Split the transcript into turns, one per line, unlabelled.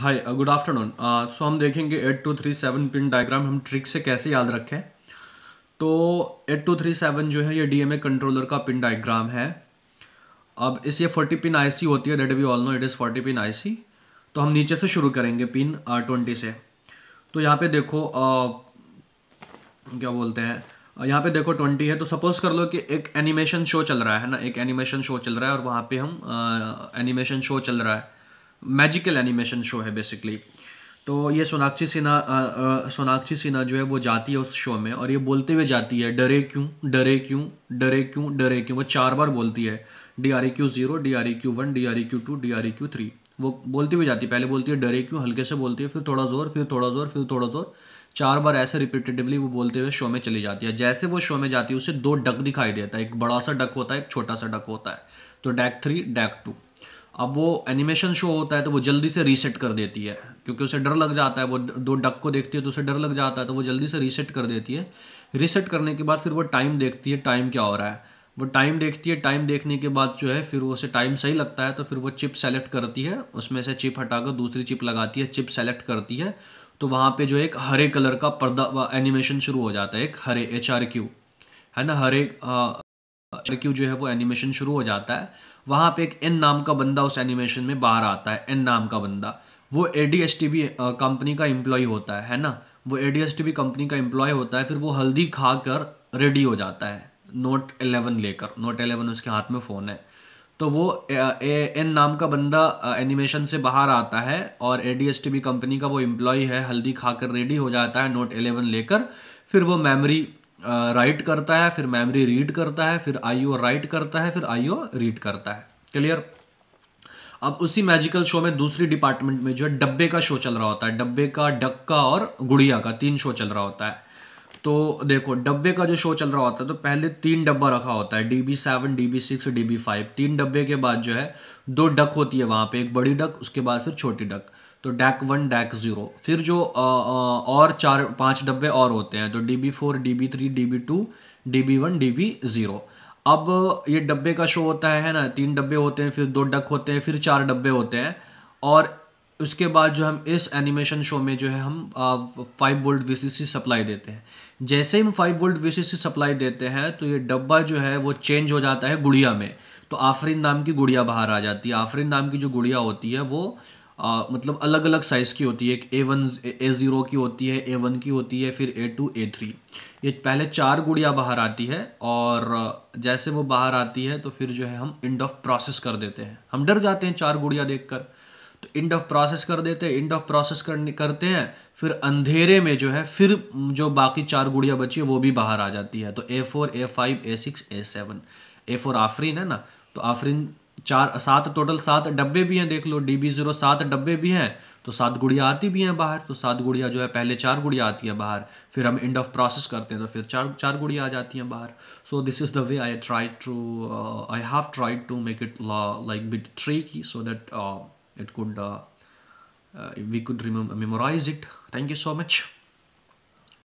hi good afternoon so हम देखेंगे eight two three seven pin diagram हम trick से कैसे याद रखें तो एट टू थ्री सेवन जो है ये डीएमए कंट्रोलर का पिन डायग्राम है अब इस ये फोर्टी पिन आईसी होती है that we all know it is forty pin IC तो हम नीचे से शुरू करेंगे पिन ट्वेंटी से तो यहाँ पे देखो आ, uh, क्या बोलते हैं uh, यहाँ पे देखो ट्वेंटी है तो सपोज़ कर लो कि एक एनिमेशन शो चल रहा है ना एक एनिमेशन शो चल रहा है और वहाँ पर हम एनिमेशन uh, शो चल रहा है मैजिकल एनिमेशन शो है बेसिकली तो ये सोनाक्षी सिन्हा सोनाक्षी सिन्हा जो है वो जाती है उस शो में और ये बोलते हुए जाती है डरे क्यों डरे क्यों डरे क्यों डरे क्यों वो चार बार बोलती है D R E Q zero D R E Q one D R E Q two D R E Q three वो बोलती हुई जाती है पहले बोलती है डरे क्यों हल्के से बोलती है फिर थोड़ा जोर फिर थोड़ा जोर फिर थोड़ा जोर चार बार ऐसे रिपीटेटिवली वो बोलते हुए शो में चली जाती है जैसे वो शो में जाती है उसे दो डक दिखाई देता है एक बड़ा सा डक होता है एक छोटा सा डक होता है तो डैक थ्री डैक टू अब वो एनिमेशन शो होता है तो वो जल्दी से रीसेट कर देती है क्योंकि उसे डर लग जाता है वो दो डक को देखती है तो उसे डर लग जाता है तो वो जल्दी से रीसेट कर देती है रीसेट करने के बाद फिर वो टाइम देखती है टाइम क्या हो रहा है वो टाइम देखती है टाइम देखने के बाद जो है फिर वो उसे टाइम सही लगता है तो फिर वो चिप सेलेक्ट करती है उसमें से चिप हटाकर दूसरी चिप लगाती है चिप सेलेक्ट करती है तो वहाँ पे जो एक हरे कलर का पर्दा एनिमेशन शुरू हो जाता है एक हरे एच आर क्यू है ना हरे एच आर क्यू जो है वो एनिमेशन शुरू हो जाता है वहाँ पे एक एन नाम का बंदा उस एनिमेशन में बाहर आता है एन नाम का बंदा वो A D S T B company का एम्प्लॉय होता है है ना वो A D S T B company का एम्प्लॉय होता है फिर वो हल्दी खा कर रेडी हो जाता है नोट एलेवन लेकर नोट एलेवन उसके हाथ में फ़ोन है तो वो ए एन नाम का बंदा एनिमेशन से बाहर आता है और A D S T B company का वो एम्प्लॉय है हल्दी कर रेडी हो जाता है नोट एलेवन लेकर फिर वो मेमोरी राइट करता है फिर मेमोरी रीड करता है फिर आईओ राइट करता है फिर आईओ रीड करता है क्लियर अब उसी मैजिकल शो में दूसरी डिपार्टमेंट में जो है डब्बे का शो चल रहा होता है डब्बे का डक का और गुड़िया का तीन शो चल रहा होता है तो देखो डब्बे का जो शो चल रहा होता है तो पहले तीन डब्बा रखा होता है D B seven D B six D B five तीन डब्बे के बाद जो है दो डक होती है वहाँ पे एक बड़ी डक उसके बाद फिर छोटी डक तो डैक वन डैक ज़ीरो फिर जो आ, आ, और चार पांच डब्बे और होते हैं तो D B four D B three D B two D B one D B zero अब ये डब्बे का शो होता है ना तीन डब्बे होते हैं फिर दो डक होते हैं फिर चार डब्बे होते हैं और उसके बाद जो हम इस एनिमेशन शो में जो है हम फाइव वोल्ट वीसीसी सप्लाई देते हैं जैसे ही हम फाइव वोल्ट वीसीसी सप्लाई देते हैं तो ये डब्बा जो है वो चेंज हो जाता है गुड़िया में तो आफरीन नाम की गुड़िया बाहर आ जाती है आफरीन नाम की जो गुड़िया होती है वो आ, मतलब अलग अलग साइज़ की होती है एक ए वन ए ज़ीरो की होती है ए वन की होती है फिर ए टू ए थ्री ये पहले चार गुड़िया बाहर आती है और जैसे वो बाहर आती है तो फिर जो है हम इंड ऑफ प्रोसेस कर देते हैं हम डर जाते हैं चार गुड़िया देख कर तो इंड ऑफ प्रोसेस कर देते हैं इंड ऑफ प्रोसेस करते हैं फिर अंधेरे में जो है फिर जो बाकी चार गुड़िया बची है वो भी बाहर आ जाती है तो A four A five A six A seven A four Afreen है ना तो आफरीन चार सात टोटल सात डब्बे भी हैं देख लो डी बी जीरो सात डब्बे भी हैं तो सात गुड़िया आती भी हैं बाहर तो सात गुड़िया जो है पहले चार गुड़िया आती है बाहर फिर हम एंड ऑफ प्रोसेस करते हैं तो फिर चार चार गुड़िया आ जाती हैं बाहर so this is the way I try to I have try to make it like bit की so that it could we could we it thank you so much